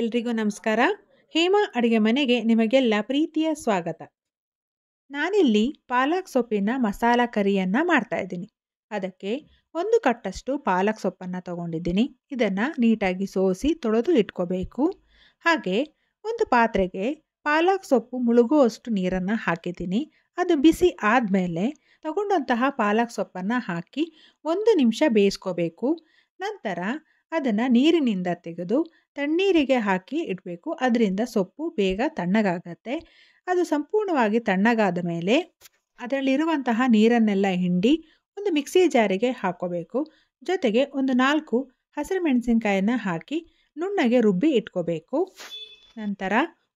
ಎಲ್ರಿಗೂ ನಮಸ್ಕಾರ ಹೇಮಾ ಅಡುಗೆ ಮನೆಗೆ ನಿಮಗೆಲ್ಲ ಪ್ರೀತಿಯ ಸ್ವಾಗತ ನಾನಿಲ್ಲಿ ಪಾಲಕ್ ಸೊಪ್ಪಿನ ಮಸಾಲ ಕರಿಯನ್ನು ಮಾಡ್ತಾ ಇದ್ದೀನಿ ಅದಕ್ಕೆ ಒಂದು ಕಟ್ಟಷ್ಟು ಪಾಲಕ್ ಸೊಪ್ಪನ್ನು ತಗೊಂಡಿದ್ದೀನಿ ಇದನ್ನು ನೀಟಾಗಿ ಸೋಸಿ ತೊಳೆದು ಇಟ್ಕೋಬೇಕು ಹಾಗೆ ಒಂದು ಪಾತ್ರೆಗೆ ಪಾಲಕ್ ಸೊಪ್ಪು ಮುಳುಗುವಷ್ಟು ನೀರನ್ನು ಹಾಕಿದ್ದೀನಿ ಅದು ಬಿಸಿ ಆದಮೇಲೆ ತಗೊಂಡಂತಹ ಪಾಲಕ್ ಸೊಪ್ಪನ್ನು ಹಾಕಿ ಒಂದು ನಿಮಿಷ ಬೇಯಿಸ್ಕೋಬೇಕು ನಂತರ ಅದನ್ನು ನೀರಿನಿಂದ ತೆಗೆದು ತಣ್ಣೀರಿಗೆ ಹಾಕಿ ಇಡಬೇಕು ಅದರಿಂದ ಸೊಪ್ಪು ಬೇಗ ತಣ್ಣಗಾಗತ್ತೆ ಅದು ಸಂಪೂರ್ಣವಾಗಿ ತಣ್ಣಗಾದ ಮೇಲೆ ಅದರಲ್ಲಿರುವಂತಹ ನೀರನ್ನೆಲ್ಲ ಹಿಂಡಿ ಒಂದು ಮಿಕ್ಸಿ ಜಾರಿಗೆ ಹಾಕೋಬೇಕು ಜೊತೆಗೆ ಒಂದು ನಾಲ್ಕು ಹಸಿರು ಮೆಣಸಿನ್ಕಾಯನ್ನ ಹಾಕಿ ನುಣ್ಣಗೆ ರುಬ್ಬಿ ಇಟ್ಕೋಬೇಕು ನಂತರ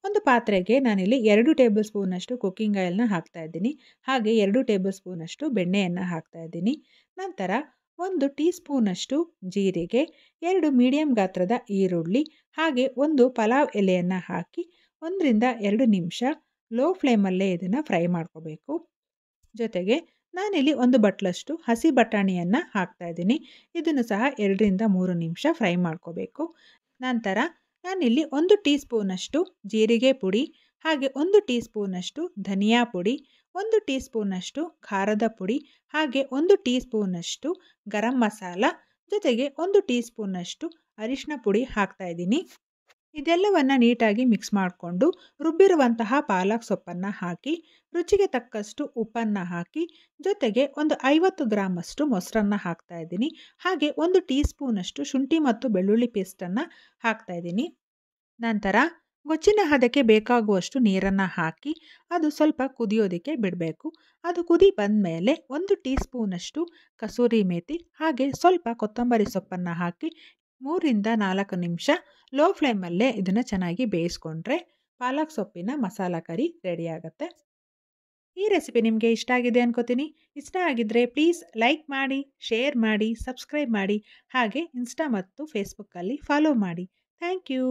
ಒಂದು ಪಾತ್ರೆಗೆ ನಾನಿಲ್ಲಿ ಎರಡು ಟೇಬಲ್ ಸ್ಪೂನಷ್ಟು ಕುಕ್ಕಿಂಗ್ ಆಯಿಲ್ನ ಹಾಕ್ತಾಯಿದ್ದೀನಿ ಹಾಗೆ ಎರಡು ಟೇಬಲ್ ಸ್ಪೂನಷ್ಟು ಬೆಣ್ಣೆಯನ್ನು ಹಾಕ್ತಾಯಿದ್ದೀನಿ ನಂತರ ಒಂದು ಟೀ ಸ್ಪೂನಷ್ಟು ಜೀರಿಗೆ ಎರಡು ಮೀಡಿಯಂ ಗಾತ್ರದ ಈರುಳ್ಳಿ ಹಾಗೆ ಒಂದು ಪಲಾವ್ ಎಲೆಯನ್ನು ಹಾಕಿ ಒಂದರಿಂದ ಎರಡು ನಿಮಿಷ ಲೋ ಫ್ಲೇಮಲ್ಲೇ ಇದನ್ನು ಫ್ರೈ ಮಾಡ್ಕೋಬೇಕು ಜೊತೆಗೆ ನಾನಿಲ್ಲಿ ಒಂದು ಬಟ್ಲಷ್ಟು ಹಸಿ ಬಟಾಣಿಯನ್ನು ಇದ್ದೀನಿ ಇದನ್ನು ಸಹ ಎರಡರಿಂದ ಮೂರು ನಿಮಿಷ ಫ್ರೈ ಮಾಡ್ಕೋಬೇಕು ನಂತರ ನಾನಿಲ್ಲಿ ಒಂದು ಟೀ ಸ್ಪೂನಷ್ಟು ಜೀರಿಗೆ ಪುಡಿ ಹಾಗೆ ಒಂದು ಟೀ ಸ್ಪೂನಷ್ಟು ಧನಿಯಾ ಪುಡಿ ಒಂದು ಟೀ ಸ್ಪೂನಷ್ಟು ಖಾರದ ಪುಡಿ ಹಾಗೆ ಒಂದು ಟೀ ಸ್ಪೂನಷ್ಟು ಗರಂ ಮಸಾಲ ಜೊತೆಗೆ ಒಂದು ಟೀ ಸ್ಪೂನಷ್ಟು ಅರಿಶಿನ ಪುಡಿ ಹಾಕ್ತಾ ಇದ್ದೀನಿ ಇದೆಲ್ಲವನ್ನು ನೀಟಾಗಿ ಮಿಕ್ಸ್ ಮಾಡಿಕೊಂಡು ರುಬ್ಬಿರುವಂತಹ ಪಾಲಕ್ ಸೊಪ್ಪನ್ನು ಹಾಕಿ ರುಚಿಗೆ ತಕ್ಕಷ್ಟು ಉಪ್ಪನ್ನು ಹಾಕಿ ಜೊತೆಗೆ ಒಂದು ಐವತ್ತು ಗ್ರಾಮಷ್ಟು ಮೊಸರನ್ನು ಹಾಕ್ತಾ ಇದ್ದೀನಿ ಹಾಗೆ ಒಂದು ಟೀ ಸ್ಪೂನಷ್ಟು ಶುಂಠಿ ಮತ್ತು ಬೆಳ್ಳುಳ್ಳಿ ಪೇಸ್ಟನ್ನು ಹಾಕ್ತಾ ಇದ್ದೀನಿ ನಂತರ ಗೊಜ್ಜಿನ ಹದಕ್ಕೆ ಬೇಕಾಗುವಷ್ಟು ನೀರನ್ನು ಹಾಕಿ ಅದು ಸ್ವಲ್ಪ ಕುದಿಯೋದಕ್ಕೆ ಬಿಡಬೇಕು ಅದು ಕುದಿ ಬಂದ ಮೇಲೆ ಒಂದು ಟೀ ಸ್ಪೂನಷ್ಟು ಕಸೂರಿ ಮೇಥಿ ಹಾಗೆ ಸ್ವಲ್ಪ ಕೊತ್ತಂಬರಿ ಸೊಪ್ಪನ್ನು ಹಾಕಿ ಮೂರಿಂದ ನಾಲ್ಕು ನಿಮಿಷ ಲೋ ಫ್ಲೇಮಲ್ಲೇ ಇದನ್ನು ಚೆನ್ನಾಗಿ ಬೇಯಿಸ್ಕೊಂಡ್ರೆ ಪಾಲಕ್ ಸೊಪ್ಪಿನ ಮಸಾಲ ಕರಿ ರೆಡಿಯಾಗತ್ತೆ ಈ ರೆಸಿಪಿ ನಿಮಗೆ ಇಷ್ಟ ಆಗಿದೆ ಅನ್ಕೋತೀನಿ ಇಷ್ಟ ಆಗಿದ್ದರೆ ಪ್ಲೀಸ್ ಲೈಕ್ ಮಾಡಿ ಶೇರ್ ಮಾಡಿ ಸಬ್ಸ್ಕ್ರೈಬ್ ಮಾಡಿ ಹಾಗೆ ಇನ್ಸ್ಟಾ ಮತ್ತು ಫೇಸ್ಬುಕ್ಕಲ್ಲಿ ಫಾಲೋ ಮಾಡಿ ಥ್ಯಾಂಕ್ ಯು